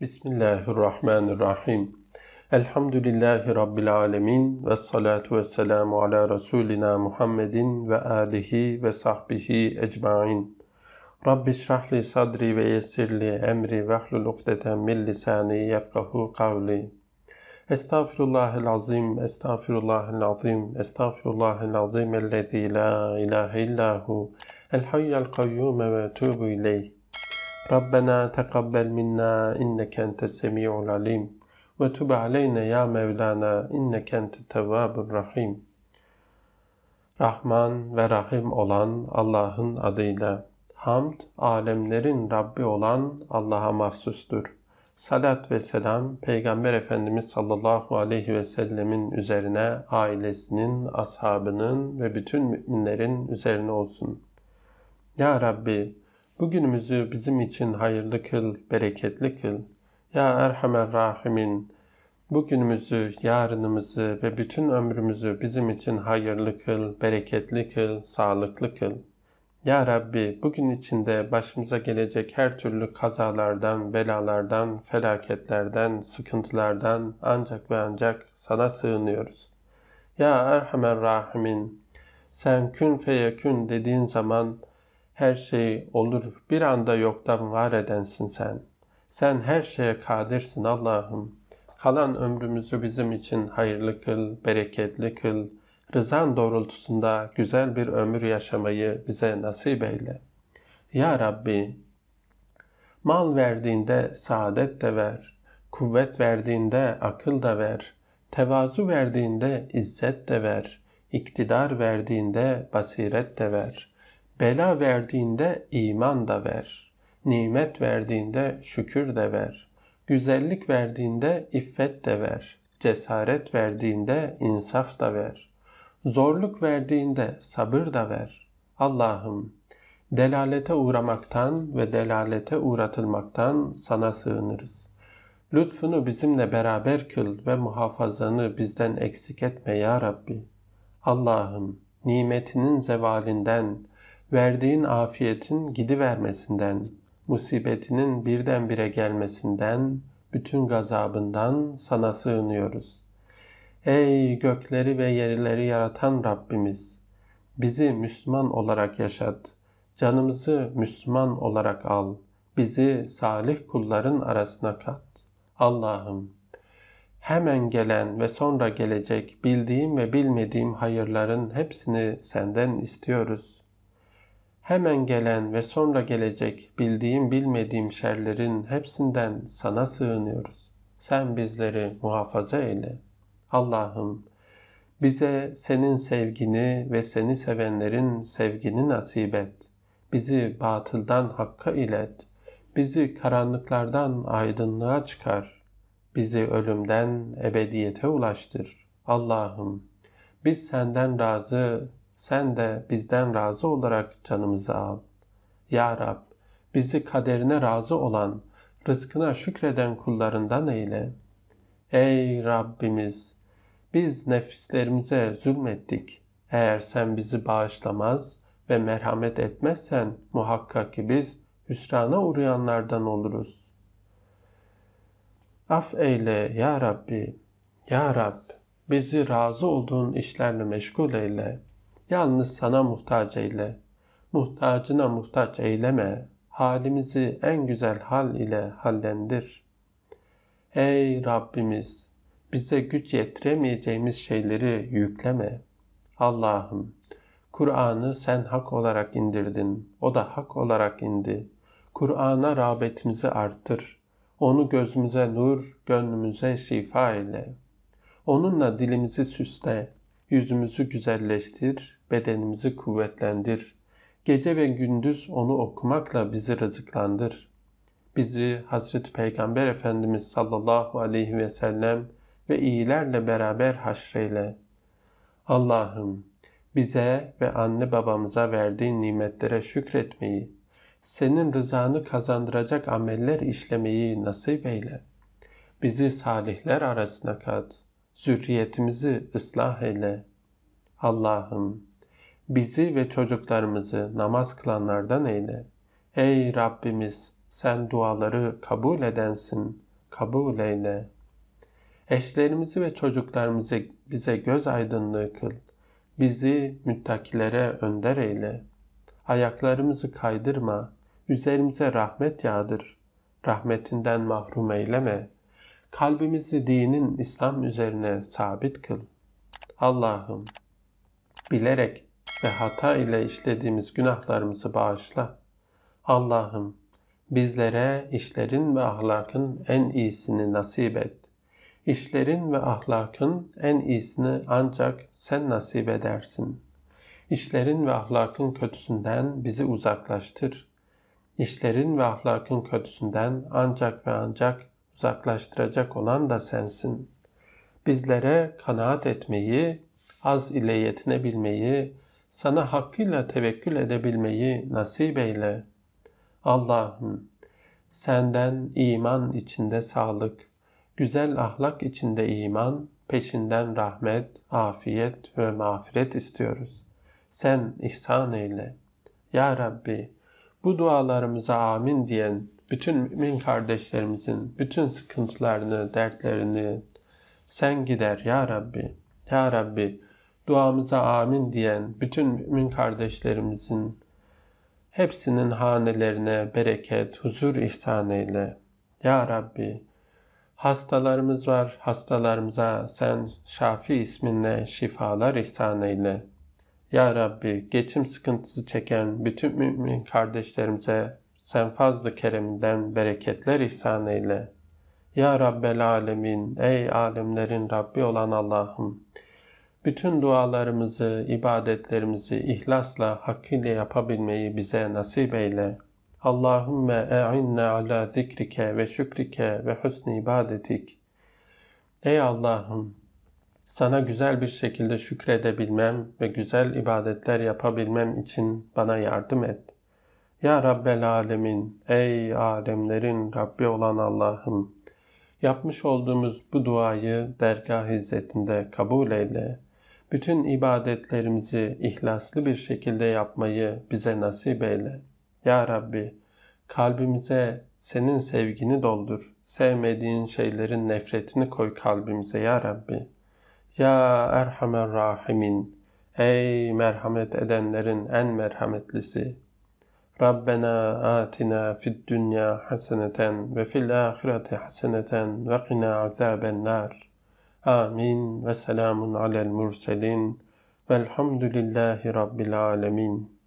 Bismillahirrahmanirrahim. Elhamdülillahi Rabbil alemin ve salatu ve selamu ala Resulina Muhammedin ve alihi ve sahbihi ecmain. Rabbi şrahli sadri ve yessirli emri ve hlul ukdeten min lisani yefkahu kavli. Estağfirullahel azim, estağfirullahel azim, estağfirullahel azim ellezî la ilahe illahu el hayyel kayyume ve tûbu ileyh. ربنا تقبل منا إنك أنت السميع العليم وتب علينا يا Mevlana إنك أنت التواب الرحيم Rahman ve Rahim olan Allah'ın adıyla. Hamd, alemlerin Rabbi olan Allah'a mahsustur. Salat ve selam Peygamber Efendimiz sallallahu aleyhi ve sellemin üzerine, ailesinin, ashabının ve bütün müminlerin üzerine olsun. Ya Rabbi, Bugünümüzü bizim için hayırlı kıl, bereketli kıl. Ya Erhamer Rahimin, bugünümüzü, yarınımızı ve bütün ömrümüzü bizim için hayırlı kıl, bereketli kıl, sağlıklı kıl. Ya Rabbi bugün içinde başımıza gelecek her türlü kazalardan, belalardan, felaketlerden, sıkıntılardan ancak ve ancak sana sığınıyoruz. Ya Erhamer Rahimin, sen kün feyekün dediğin zaman her şey olur. Bir anda yoktan var edensin sen. Sen her şeye kadirsin Allah'ım. Kalan ömrümüzü bizim için hayırlı kıl, bereketli kıl. Rızan doğrultusunda güzel bir ömür yaşamayı bize nasip eyle. Ya Rabbi, mal verdiğinde saadet de ver, kuvvet verdiğinde akıl da ver, tevazu verdiğinde izzet de ver, iktidar verdiğinde basiret de ver.'' Bela verdiğinde iman da ver. Nimet verdiğinde şükür de ver. Güzellik verdiğinde iffet de ver. Cesaret verdiğinde insaf da ver. Zorluk verdiğinde sabır da ver. Allah'ım delalete uğramaktan ve delalete uğratılmaktan sana sığınırız. Lütfunu bizimle beraber kıl ve muhafazanı bizden eksik etme ya Rabbi. Allah'ım nimetinin zevalinden verdiğin afiyetin gidivermesinden, musibetinin birdenbire gelmesinden, bütün gazabından sana sığınıyoruz. Ey gökleri ve yerleri yaratan Rabbimiz! Bizi Müslüman olarak yaşat. Canımızı Müslüman olarak al. Bizi salih kulların arasına kat. Allah'ım! Hemen gelen ve sonra gelecek bildiğim ve bilmediğim hayırların hepsini senden istiyoruz hemen gelen ve sonra gelecek bildiğim bilmediğim şerlerin hepsinden sana sığınıyoruz. Sen bizleri muhafaza eyle. Allah'ım bize senin sevgini ve seni sevenlerin sevgini nasip et. Bizi batıldan hakka ilet. Bizi karanlıklardan aydınlığa çıkar. Bizi ölümden ebediyete ulaştır. Allah'ım biz senden razı sen de bizden razı olarak canımızı al. Ya Rab, bizi kaderine razı olan, rızkına şükreden kullarından eyle. Ey Rabbimiz! Biz nefislerimize zulmettik. Eğer sen bizi bağışlamaz ve merhamet etmezsen muhakkak ki biz hüsrana uğrayanlardan oluruz. Af eyle ya Rabbi, ya Rab, bizi razı olduğun işlerle meşgul eyle.'' Yalnız sana muhtaç eyle. Muhtacına muhtaç eyleme. Halimizi en güzel hal ile hallendir. Ey Rabbimiz! Bize güç yetiremeyeceğimiz şeyleri yükleme. Allah'ım! Kur'an'ı sen hak olarak indirdin. O da hak olarak indi. Kur'an'a rağbetimizi arttır. Onu gözümüze nur, gönlümüze şifa ile. Onunla dilimizi süsle, Yüzümüzü güzelleştir, bedenimizi kuvvetlendir. Gece ve gündüz onu okumakla bizi rızıklandır. Bizi Hazreti Peygamber Efendimiz sallallahu aleyhi ve sellem ve iyilerle beraber haşreyle. Allah'ım bize ve anne babamıza verdiğin nimetlere şükretmeyi, senin rızanı kazandıracak ameller işlemeyi nasip eyle. Bizi salihler arasına kat.'' zürriyetimizi ıslah eyle. Allah'ım bizi ve çocuklarımızı namaz kılanlardan eyle. Ey Rabbimiz sen duaları kabul edensin, kabul eyle. Eşlerimizi ve çocuklarımızı bize göz aydınlığı kıl. Bizi müttakilere önder eyle. Ayaklarımızı kaydırma, üzerimize rahmet yağdır. Rahmetinden mahrum eyleme.'' Kalbimizi dinin İslam üzerine sabit kıl. Allah'ım bilerek ve hata ile işlediğimiz günahlarımızı bağışla. Allah'ım bizlere işlerin ve ahlakın en iyisini nasip et. İşlerin ve ahlakın en iyisini ancak sen nasip edersin. İşlerin ve ahlakın kötüsünden bizi uzaklaştır. İşlerin ve ahlakın kötüsünden ancak ve ancak uzaklaştıracak olan da sensin. Bizlere kanaat etmeyi, az ile yetinebilmeyi, sana hakkıyla tevekkül edebilmeyi nasip eyle. Allah'ım senden iman içinde sağlık, güzel ahlak içinde iman, peşinden rahmet, afiyet ve mağfiret istiyoruz. Sen ihsan eyle. Ya Rabbi bu dualarımıza amin diyen bütün mümin kardeşlerimizin bütün sıkıntılarını, dertlerini sen gider ya Rabbi. Ya Rabbi duamıza amin diyen bütün mümin kardeşlerimizin hepsinin hanelerine bereket, huzur ihsan eyle. Ya Rabbi hastalarımız var, hastalarımıza sen şafi isminle şifalar ihsan eyle. Ya Rabbi geçim sıkıntısı çeken bütün mümin kardeşlerimize sen fazlı kereminden bereketler ihsan eyle. Ya Rabbel Alemin, ey alemlerin Rabbi olan Allah'ım, bütün dualarımızı, ibadetlerimizi ihlasla, hakkıyla yapabilmeyi bize nasip eyle. Allahümme e'inne ala zikrike ve şükrike ve husni ibadetik. Ey Allah'ım, sana güzel bir şekilde şükredebilmem ve güzel ibadetler yapabilmem için bana yardım et.'' Ya Rabbel Alemin, ey alemlerin Rabbi olan Allah'ım, yapmış olduğumuz bu duayı dergah hizmetinde kabul eyle. Bütün ibadetlerimizi ihlaslı bir şekilde yapmayı bize nasip eyle. Ya Rabbi, kalbimize senin sevgini doldur. Sevmediğin şeylerin nefretini koy kalbimize ya Rabbi. Ya Erhamer Rahimin, ey merhamet edenlerin en merhametlisi. ربنا آتنا في الدنيا حسنة وفي الآخرة حسنة وقنا عذاب النار آمين وسلام على المرسلين والحمد لله رب العالمين